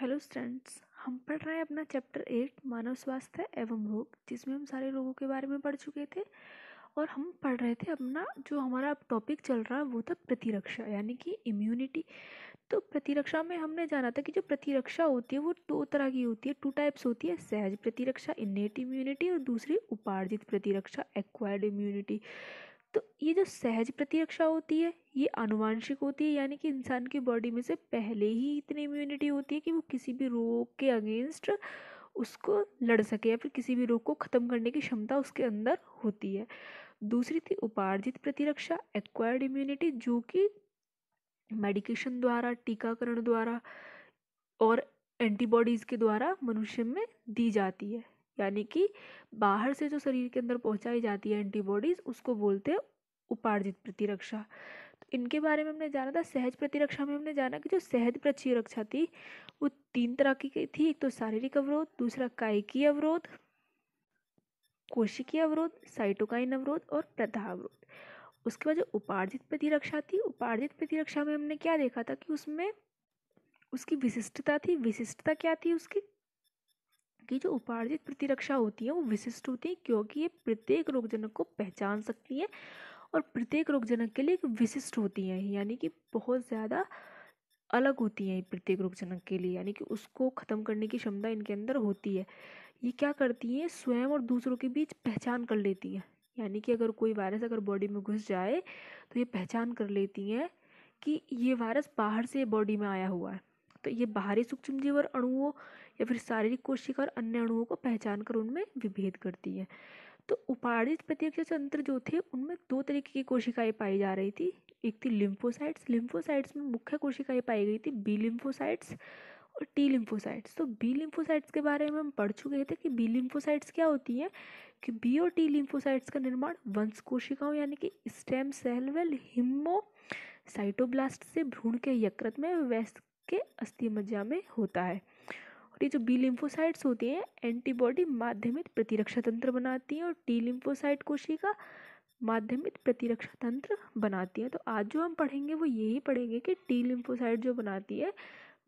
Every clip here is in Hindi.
हेलो स्टूडेंट्स हम पढ़ रहे हैं अपना चैप्टर एट मानव स्वास्थ्य एवं रोग जिसमें हम सारे रोगों के बारे में पढ़ चुके थे और हम पढ़ रहे थे अपना जो हमारा टॉपिक चल रहा है वो था प्रतिरक्षा यानी कि इम्यूनिटी तो प्रतिरक्षा में हमने जाना था कि जो प्रतिरक्षा होती है वो दो तरह की होती है टू टाइप्स होती है सहज प्रतिरक्षा इन्नेट इम्यूनिटी और दूसरी उपार्जित प्रतिरक्षा एक्वायर्ड इम्यूनिटी तो ये जो सहज प्रतिरक्षा होती है ये अनुवांशिक होती है यानी कि इंसान की बॉडी में से पहले ही इतनी इम्यूनिटी होती है कि वो किसी भी रोग के अगेंस्ट उसको लड़ सके या फिर किसी भी रोग को ख़त्म करने की क्षमता उसके अंदर होती है दूसरी थी उपार्जित प्रतिरक्षा एक्वायर्ड इम्यूनिटी जो कि मेडिकेशन द्वारा टीकाकरण द्वारा और एंटीबॉडीज़ के द्वारा मनुष्य में दी जाती है यानी कि बाहर से जो शरीर के अंदर पहुंचाई जाती है एंटीबॉडीज़ उसको बोलते हैं उपार्जित प्रतिरक्षा तो इनके बारे में हमने जाना था सहज प्रतिरक्षा में हमने जाना कि जो सहज प्रतिरक्षा थी वो तीन तरह की थी एक तो शारीरिक अवरोध दूसरा कायिकी अवरोध कोशिकीय अवरोध साइटोकाइन अवरोध और प्रथा अवरोध उसके बाद जो उपार्जित प्रतिरक्षा थी उपार्जित प्रतिरक्षा में हमने क्या देखा था कि उसमें उसकी विशिष्टता थी विशिष्टता क्या थी उसकी की जो उपार्जित प्रतिरक्षा होती है वो विशिष्ट होती है क्योंकि ये प्रत्येक रोगजनक को पहचान सकती है और प्रत्येक रोगजनक के लिए एक विशिष्ट होती है यानी कि बहुत ज़्यादा अलग होती हैं प्रत्येक रोगजनक के लिए यानी कि उसको ख़त्म करने की क्षमता इनके अंदर होती है ये क्या करती हैं स्वयं और दूसरों के बीच पहचान कर लेती हैं यानी कि अगर कोई वायरस अगर बॉडी में घुस जाए तो ये पहचान कर लेती हैं कि ये वायरस बाहर से बॉडी में आया हुआ है तो ये बाहरी सूक्ष्म जीव और अणुओं या फिर शारीरिक कोशिका और अन्य अणुओं को पहचान कर उनमें विभेद करती है तो उपार्जित प्रत्यक्ष तंत्र जो थे उनमें दो तरीके की कोशिकाएं पाई जा रही थी एक थी लिम्फोसाइट्स लिम्फोसाइट्स में मुख्य कोशिकाएं पाई गई थी बी लिम्फोसाइट्स और टी लिम्फोसाइट्स तो बी लिम्फोसाइट्स के बारे में हम पढ़ चुके थे कि बी लिम्फोसाइट्स क्या होती हैं कि बी और टी लिम्फोसाइट्स का निर्माण वंश कोशिकाओं यानी कि stem cell well hemocytoblast से भ्रूण के यकृत में वैस के अस्थि मज्जा में होता है और ये जो बी लिम्फोसाइट्स होती हैं एंटीबॉडी माध्यमित प्रतिरक्षा तंत्र बनाती हैं और टी लिम्फोसाइट कोशिका माध्यमित प्रतिरक्षा तंत्र बनाती है तो आज जो हम पढ़ेंगे वो यही पढ़ेंगे कि टी लिम्फोसाइट जो बनाती है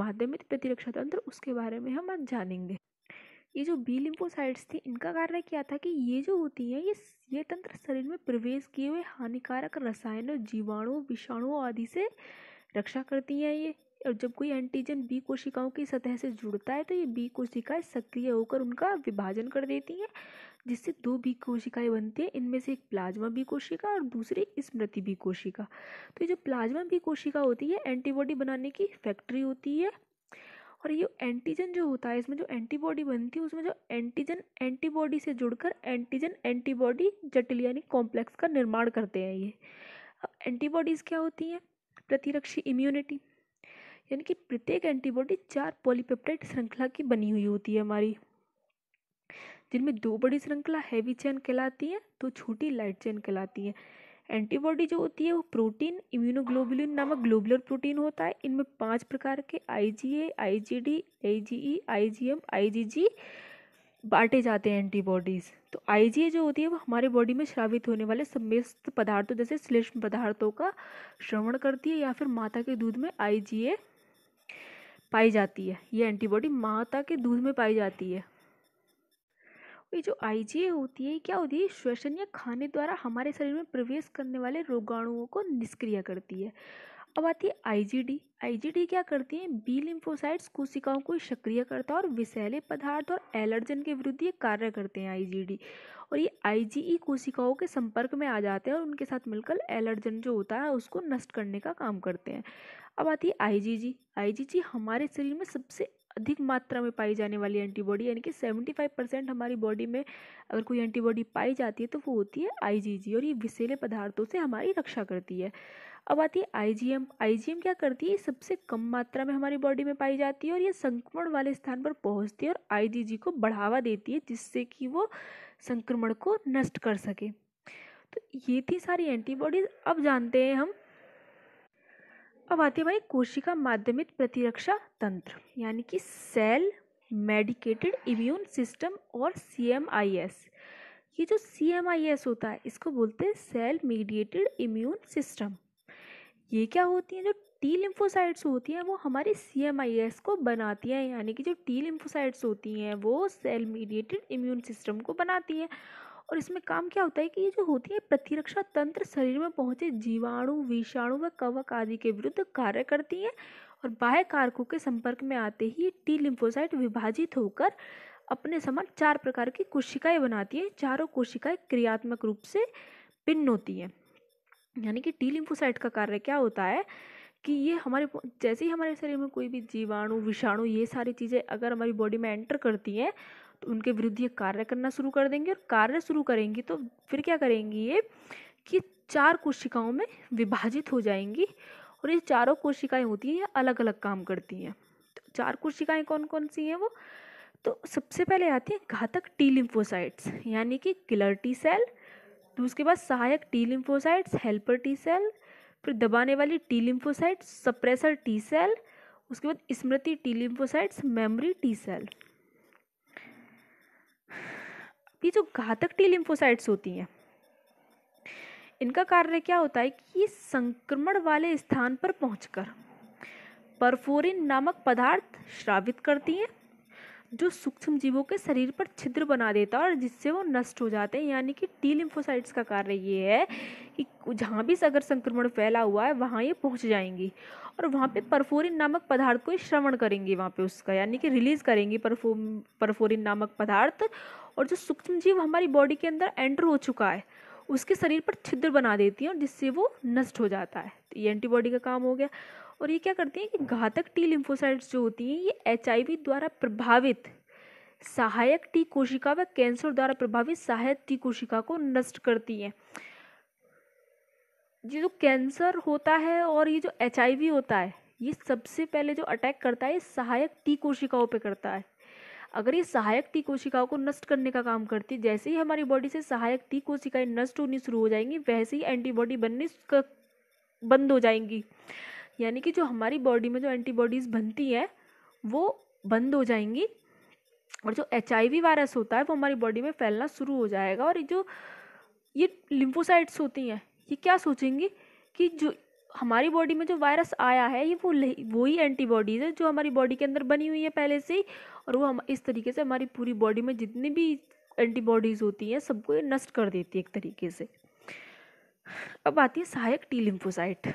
माध्यमित प्रतिरक्षा तंत्र उसके बारे में हम आज जानेंगे ये जो बी लिम्फोसाइट्स थी इनका कारण क्या था कि ये जो होती हैं ये ये तंत्र शरीर में प्रवेश किए हुए हानिकारक रसायनों जीवाणुओं विषाणुओं आदि से रक्षा करती हैं ये और जब कोई एंटीजन बी कोशिकाओं की सतह से जुड़ता है तो ये बी कोशिकाएं सक्रिय होकर उनका विभाजन कर देती हैं जिससे दो बी कोशिकाएं बनती हैं इनमें से एक प्लाज्मा बी कोशिका और दूसरी स्मृति बी कोशिका तो ये जो प्लाज्मा बी कोशिका होती है एंटीबॉडी बनाने की फैक्ट्री होती है और ये एंटीजन जो होता है इसमें जो एंटीबॉडी बनती है उसमें जो एंटीजन एंटीबॉडी से जुड़कर एंटीजन एंटीबॉडी जटिल यानी कॉम्प्लेक्स का निर्माण करते हैं ये एंटीबॉडीज़ क्या होती हैं प्रतिरक्षी इम्यूनिटी यानी कि प्रत्येक एंटीबॉडी चार पॉलीपेप्टाइड श्रृंखला की बनी हुई होती है हमारी जिनमें दो बड़ी श्रृंखला हैवी चेन कहलाती हैं दो छोटी लाइट चेन कहलाती हैं एंटीबॉडी जो होती है वो प्रोटीन इम्यूनोग्लोबुलिन नामक ग्लोबुलर प्रोटीन होता है इनमें पांच प्रकार के IgA IgD IgE IgM IgG बांटे जाते हैं एंटीबॉडीज़ तो आईजीए जो होती है वो हमारे बॉडी में श्रावित होने वाले समस्त पदार्थों जैसे श्लेष्म पदार्थों का श्रवण करती है या फिर माता के दूध में आईजीए पाई जाती है ये एंटीबॉडी माता के दूध में पाई जाती है ये जो आई होती है क्या होती है श्वसन या खाने द्वारा हमारे शरीर में प्रवेश करने वाले रोगाणुओं को निष्क्रिय करती है अब आती है आईजीडी आईजीडी क्या करती है बी लिम्फोसाइट्स कोशिकाओं को सक्रिय करता है और विषैले पदार्थ और एलर्जन के विरुद्ध ये कार्य करते हैं आईजीडी और ये आईजीई e कोशिकाओं के संपर्क में आ जाते हैं और उनके साथ मिलकर एलर्जन जो होता है उसको नष्ट करने का काम करते हैं अब आती है आईजीजी आईजीजी हमारे शरीर में सबसे अधिक मात्रा में पाई जाने वाली एंटीबॉडी यानी कि सेवेंटी फाइव परसेंट हमारी बॉडी में अगर कोई एंटीबॉडी पाई जाती है तो वो होती है आईजीजी और ये विषैले पदार्थों से हमारी रक्षा करती है अब आती है आईजीएम आईजीएम क्या करती है सबसे कम मात्रा में हमारी बॉडी में पाई जाती है और ये संक्रमण वाले स्थान पर पहुंचती है और आईजीजी को बढ़ावा देती है जिससे कि वो संक्रमण को नष्ट कर सके तो ये थी सारी एंटीबॉडीज अब जानते हैं हम अब आती है भाई कोशिका माध्यमित प्रतिरक्षा तंत्र यानी कि सेल मेडिकेटेड इम्यून सिस्टम और सी ये जो सी होता है इसको बोलते हैं सेल मीडिएटेड इम्यून सिस्टम ये क्या होती हैं जो टी लिम्फोसाइड्स होती हैं वो हमारे सी एम आई एस को बनाती हैं यानी कि जो टी लिम्फोसाइड्स होती हैं वो सेल मीडिएटेड इम्यून सिस्टम को बनाती हैं और इसमें काम क्या होता है कि ये जो होती है प्रतिरक्षा तंत्र शरीर में पहुँचे जीवाणु विषाणु व कवक आदि के विरुद्ध कार्य करती हैं और बाह्य कारकों के संपर्क में आते ही टी लिम्फोसाइट विभाजित होकर अपने समान चार प्रकार की कोशिकाएं बनाती हैं चारों कोशिकाएं क्रियात्मक रूप से भिन्न होती हैं यानी कि टी लिम्फोसाइट का कार्य क्या होता है कि ये हमारे जैसे ही हमारे शरीर में कोई भी जीवाणु विषाणु ये सारी चीज़ें अगर हमारी बॉडी में एंटर करती हैं तो उनके विरुद्ध ये कार्य करना शुरू कर देंगे और कार्य शुरू करेंगी तो फिर क्या करेंगी ये कि चार कोशिकाओं में विभाजित हो जाएंगी और ये चारों कोशिकाएं होती हैं ये अलग अलग काम करती हैं तो चार कोशिकाएं कौन कौन सी हैं वो तो सबसे पहले आती हैं घातक टी लिम्फोसाइट्स यानी कि किलर टी सेल तो उसके बाद सहायक T lymphocytes helper T cell फिर दबाने वाली T lymphocyte suppressor T cell उसके बाद स्मृति T lymphocytes memory T cell ये जो घातक टी लिम्फोसाइट्स होती हैं इनका कार्य क्या होता है कि ये संक्रमण वाले स्थान पर पहुंचकर परफोरिन नामक पदार्थ श्रावित करती हैं जो सूक्ष्म जीवों के शरीर पर छिद्र बना देता है और जिससे वो नष्ट हो जाते हैं यानी कि टी लिम्फोसाइट्स का कार्य ये है कि जहाँ भी अगर संक्रमण फैला हुआ है वहाँ ये पहुँच जाएंगी और वहाँ पे परफोरिन नामक पदार्थ को श्रवण करेंगी वहाँ पे उसका यानी कि रिलीज़ करेंगी परफो परफोरिन नामक पदार्थ और जो सूक्ष्म जीव हमारी बॉडी के अंदर एंटर हो चुका है उसके शरीर पर छिद्र बना देती है और जिससे वो नष्ट हो जाता है तो ये एंटीबॉडी का काम हो गया और ये क्या करती हैं कि घातक टी लिम्फोसाइट्स जो होती हैं ये एच द्वारा प्रभावित सहायक टी कोशिका व कैंसर द्वारा प्रभावित सहायक टी कोशिका को नष्ट करती हैं ये जो कैंसर होता है और ये जो एच होता है ये सबसे पहले जो अटैक करता है सहायक टी कोशिकाओं पे करता है अगर ये सहायक टी कोशिकाओं को नष्ट करने का काम करती है जैसे ही हमारी बॉडी से सहायक टी कोशिकाएं नष्ट होनी शुरू हो जाएंगी वैसे ही एंटीबॉडी बननी बंद हो जाएंगी यानी कि जो हमारी बॉडी में जो एंटीबॉडीज़ बनती है वो बंद हो जाएंगी और जो एच वायरस होता है वो हमारी बॉडी में फैलना शुरू हो जाएगा और जो ये लिम्फोसाइट्स होती हैं ये क्या सोचेंगी कि जो हमारी बॉडी में जो वायरस आया है ये वो वही एंटीबॉडीज़ है जो हमारी बॉडी के अंदर बनी हुई है पहले से ही और वो हम इस तरीके से हमारी पूरी बॉडी में जितनी भी एंटीबॉडीज़ होती हैं सबको ये नष्ट कर देती है एक तरीके से अब आती है सहायक टी लिम्फोसाइट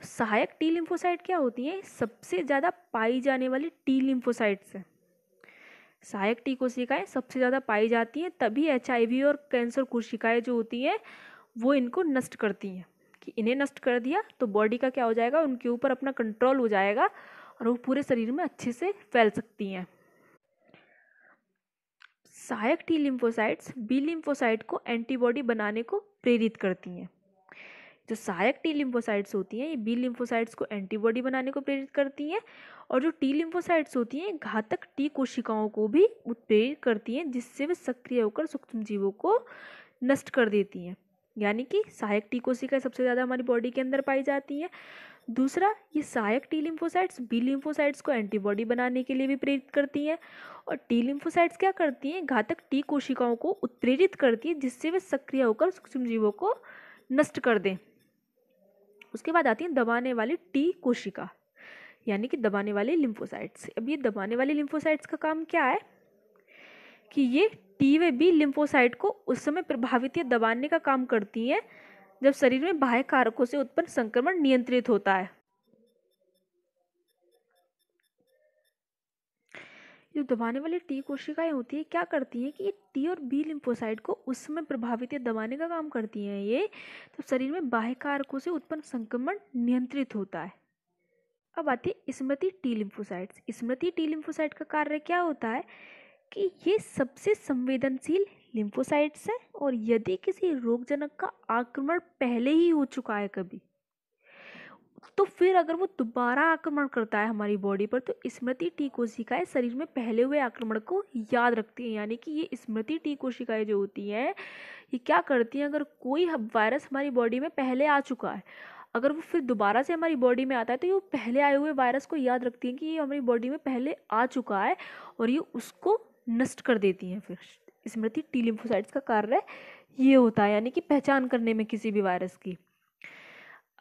तो सहायक टी लिम्फोसाइट क्या होती हैं सबसे ज़्यादा पाई जाने वाली टी लिम्फोसाइट्स हैं सहायक टी कोशिकाएं सबसे ज़्यादा पाई जाती हैं तभी एच और कैंसर कोशिकाएं जो होती हैं वो इनको नष्ट करती हैं कि इन्हें नष्ट कर दिया तो बॉडी का क्या हो जाएगा उनके ऊपर अपना कंट्रोल हो जाएगा और वो पूरे शरीर में अच्छे से फैल सकती हैं सहायक टी लिम्फोसाइट्स बी लिम्फोसाइट को एंटीबॉडी बनाने को प्रेरित करती हैं जो सहायक टी लिम्फोसाइट्स होती हैं ये बी लिम्फोसाइट्स को एंटीबॉडी बनाने को प्रेरित करती हैं और जो टी लिम्फोसाइट्स होती हैं घातक टी कोशिकाओं को भी उत्प्रेरित करती हैं जिससे वे सक्रिय होकर सूक्ष्म जीवों को नष्ट कर देती हैं यानी कि सहायक टी कोशिकाएं सबसे ज़्यादा हमारी बॉडी के अंदर पाई जाती हैं दूसरा ये सहायक टी लिम्फोसाइट्स बी लिम्फोसाइट्स को एंटीबॉडी बनाने के लिए भी प्रेरित करती हैं और टी लिम्फोसाइट्स क्या करती हैं घातक टी कोशिकाओं को उत्प्रेरित करती हैं जिससे वे सक्रिय होकर सूक्ष्म जीवों को नष्ट कर दें उसके बाद आती हैं दबाने वाली टी कोशिका यानी कि दबाने वाले लिम्फोसाइट्स अब ये दबाने वाले लिम्फोसाइट्स का काम क्या है कि ये टी वे बी लिम्फोसाइट को उस समय प्रभावित या दबाने का काम करती हैं जब शरीर में बाह्य कारकों से उत्पन्न संक्रमण नियंत्रित होता है जो दबाने वाली टी कोशिकाएं होती है क्या करती हैं कि ये टी और बी लिम्फोसाइड को उस समय प्रभावित या दबाने का काम करती हैं ये तो शरीर में बाह्य कारकों से उत्पन्न संक्रमण नियंत्रित होता है अब आती है स्मृति टी लिम्फोसाइड्स स्मृति टी लिम्फोसाइड का कार्य क्या होता है कि ये सबसे संवेदनशील लिम्फोसाइड्स है और यदि किसी रोगजनक का आक्रमण पहले ही हो चुका है कभी तो फिर अगर वो दोबारा आक्रमण करता है हमारी बॉडी पर तो स्मृति टी कोशिकाएं शरीर में पहले हुए आक्रमण को याद रखती हैं यानी कि ये स्मृति टी कोशिकाएं जो होती हैं ये क्या करती हैं अगर कोई वायरस हमारी बॉडी में पहले आ चुका है अगर वो फिर दोबारा से हमारी बॉडी में आता है तो ये पहले आए हुए वायरस को याद रखती हैं कि ये हमारी बॉडी में पहले आ चुका है और ये उसको नष्ट कर देती हैं फिर स्मृति टी लिम्फोसाइट्स का कार्य ये होता है यानी कि पहचान करने में किसी भी वायरस की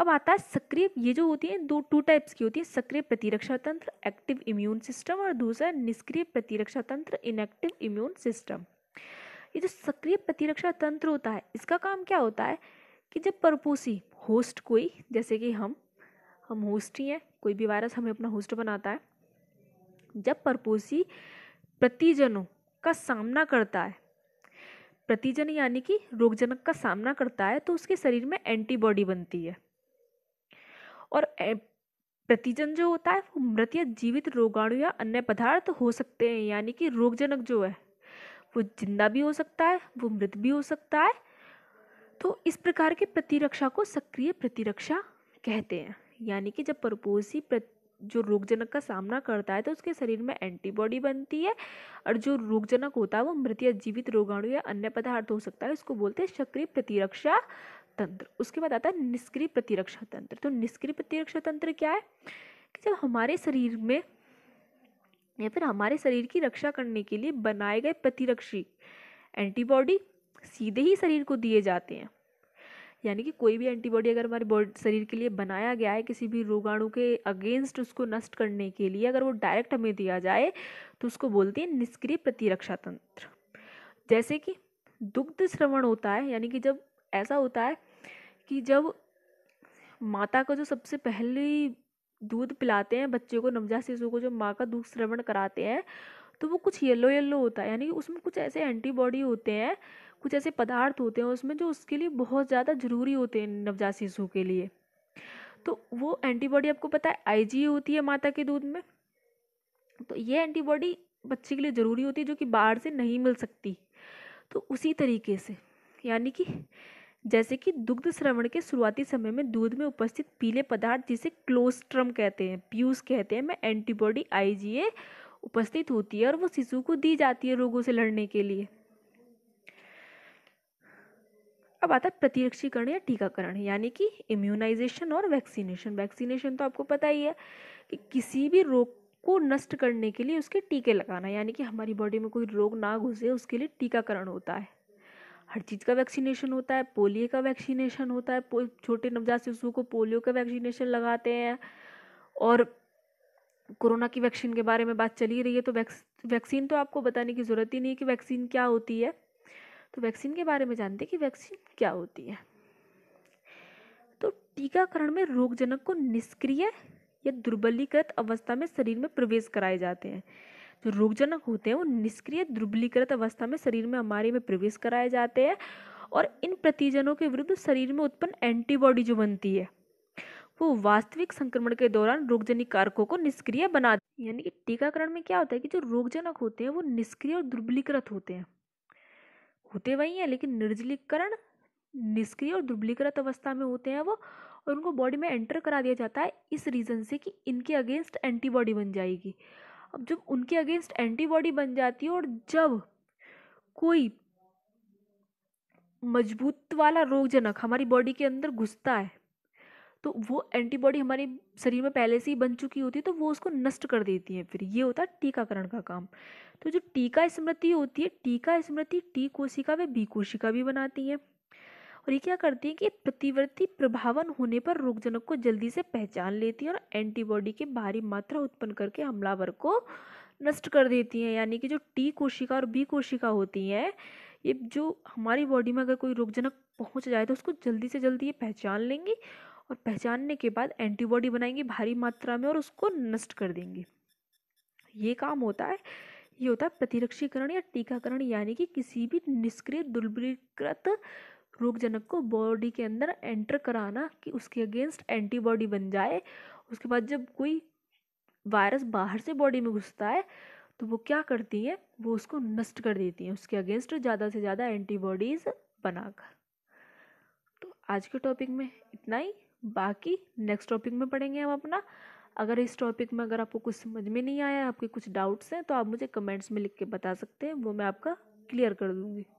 अब आता है सक्रिय ये जो होती है दो टू टाइप्स की होती है सक्रिय प्रतिरक्षा तंत्र एक्टिव इम्यून सिस्टम और दूसरा निष्क्रिय प्रतिरक्षा तंत्र इनएक्टिव इम्यून सिस्टम ये जो सक्रिय प्रतिरक्षा तंत्र होता है इसका काम क्या होता है कि जब परपोसी होस्ट कोई जैसे कि हम हम होस्ट ही हैं कोई भी वायरस हमें अपना होस्ट बनाता है जब परपोसी प्रतिजनों का सामना करता है प्रतिजन यानी कि रोगजनक का सामना करता है तो उसके शरीर में एंटीबॉडी बनती है और प्रतिजन जो होता है वो मृत या जीवित रोगाणु या अन्य पदार्थ हो सकते हैं यानी कि रोगजनक जो है वो जिंदा भी हो सकता है वो मृत भी हो सकता है तो इस प्रकार के प्रतिरक्षा को सक्रिय प्रतिरक्षा कहते हैं यानी कि जब परपोसी जो रोगजनक का सामना करता है तो उसके शरीर में एंटीबॉडी बनती है और जो रोगजनक होता है वो मृत या जीवित रोगाणु या अन्य पदार्थ हो सकता है उसको बोलते हैं सक्रिय प्रतिरक्षा तंत्र उसके बाद आता है निष्क्रिय प्रतिरक्षा तंत्र तो निष्क्रिय प्रतिरक्षा तंत्र क्या है कि जब हमारे शरीर में या फिर हमारे शरीर की रक्षा करने के लिए बनाए गए प्रतिरक्षी एंटीबॉडी सीधे ही शरीर को दिए जाते हैं यानी कि कोई भी एंटीबॉडी अगर हमारे बॉडी शरीर के लिए बनाया गया है किसी भी रोगाणु के अगेंस्ट उसको नष्ट करने के लिए अगर वो डायरेक्ट हमें दिया जाए तो उसको बोलते हैं निष्क्रिय प्रतिरक्षा तंत्र जैसे कि दुग्ध श्रवण होता है यानी कि जब ऐसा होता है कि जब माता का जो सबसे पहली दूध पिलाते हैं बच्चे को नवजात शिशु को जो माँ का दूध श्रवण कराते हैं तो वो कुछ येलो येलो होता है यानी कि उसमें कुछ ऐसे एंटीबॉडी होते हैं कुछ ऐसे पदार्थ होते हैं उसमें जो उसके लिए बहुत ज़्यादा ज़रूरी होते हैं नवजात शिशु के लिए तो वो एंटीबॉडी आपको पता है आईजी होती है माता के दूध में तो ये एंटीबॉडी बच्चे के लिए ज़रूरी होती है जो कि बाहर से नहीं मिल सकती तो उसी तरीके से यानी कि जैसे कि दुग्ध श्रवण के शुरुआती समय में दूध में उपस्थित पीले पदार्थ जिसे क्लोस्ट्रम कहते हैं प्यूस कहते हैं में एंटीबॉडी आई उपस्थित होती है और वो शिशु को दी जाती है रोगों से लड़ने के लिए अब आता है प्रतिरक्षीकरण या टीकाकरण यानी कि इम्यूनाइजेशन और वैक्सीनेशन वैक्सीनेशन तो आपको पता ही है कि किसी भी रोग को नष्ट करने के लिए उसके टीके लगाना यानी कि हमारी बॉडी में कोई रोग ना घुसे उसके लिए टीकाकरण होता है हर चीज़ का वैक्सीनेशन होता है पोलियो का वैक्सीनेशन होता है छोटे नवजात शिशु को पोलियो का वैक्सीनेशन लगाते हैं और कोरोना की वैक्सीन के बारे में बात चली रही है तो वैक्स वैक्सीन तो आपको बताने की ज़रूरत ही नहीं कि वैक्सीन क्या होती है तो वैक्सीन के बारे में जानते हैं कि वैक्सीन क्या होती है तो टीकाकरण में रोगजनक को निष्क्रिय या दुर्बलीकृत अवस्था में शरीर में प्रवेश कराए जाते हैं जो रोगजनक होते हैं वो निष्क्रिय दुर्बलीकृत अवस्था में शरीर में हमारे में प्रवेश कराए जाते हैं और इन प्रतिजनों के विरुद्ध शरीर में उत्पन्न एंटीबॉडी जो बनती है वो वास्तविक संक्रमण के दौरान रोगजनिक कारकों को निष्क्रिय बना यानी कि टीकाकरण में क्या होता है कि जो रोगजनक होते हैं वो निष्क्रिय और दुर्बलीकृत होते हैं होते वही हैं लेकिन निर्जलीकरण निष्क्रिय और दुर्बलीकृत अवस्था में होते हैं वो और उनको बॉडी में एंटर करा दिया जाता है इस रीज़न से कि इनके अगेंस्ट एंटीबॉडी बन जाएगी अब जब उनके अगेंस्ट एंटीबॉडी बन जाती है और जब कोई मजबूत वाला रोगजनक हमारी बॉडी के अंदर घुसता है तो वो एंटीबॉडी हमारे शरीर में पहले से ही बन चुकी होती है तो वो उसको नष्ट कर देती है फिर ये होता है टीकाकरण का काम तो जो टीका स्मृति होती है टीका स्मृति टी कोशिका व बी कोशिका भी बनाती है और ये क्या करती है कि प्रतिवर्ती प्रभावन होने पर रोगजनक को जल्दी से पहचान लेती है और एंटीबॉडी की भारी मात्रा उत्पन्न करके हमलावर को नष्ट कर देती हैं यानी कि जो टी कोशिका और बी कोशिका होती हैं ये जो हमारी बॉडी में अगर कोई रोगजनक पहुंच जाए तो उसको जल्दी से जल्दी ये पहचान लेंगी और पहचानने के बाद एंटीबॉडी बनाएंगी भारी मात्रा में और उसको नष्ट कर देंगी ये काम होता है ये होता है प्रतिरक्षीकरण या टीकाकरण यानी कि किसी भी निष्क्रिय दुर्बलीकृत रोगजनक को बॉडी के अंदर एंटर कराना कि उसके अगेंस्ट एंटीबॉडी बन जाए उसके बाद जब कोई वायरस बाहर से बॉडी में घुसता है तो वो क्या करती हैं वो उसको नष्ट कर देती हैं उसके अगेंस्ट ज़्यादा से ज़्यादा एंटीबॉडीज़ बनाकर तो आज के टॉपिक में इतना ही बाकी नेक्स्ट टॉपिक में पढ़ेंगे हम अपना अगर इस टॉपिक में अगर आपको कुछ समझ में नहीं आया आपके कुछ डाउट्स हैं तो आप मुझे कमेंट्स में लिख के बता सकते हैं वो मैं आपका क्लियर कर दूँगी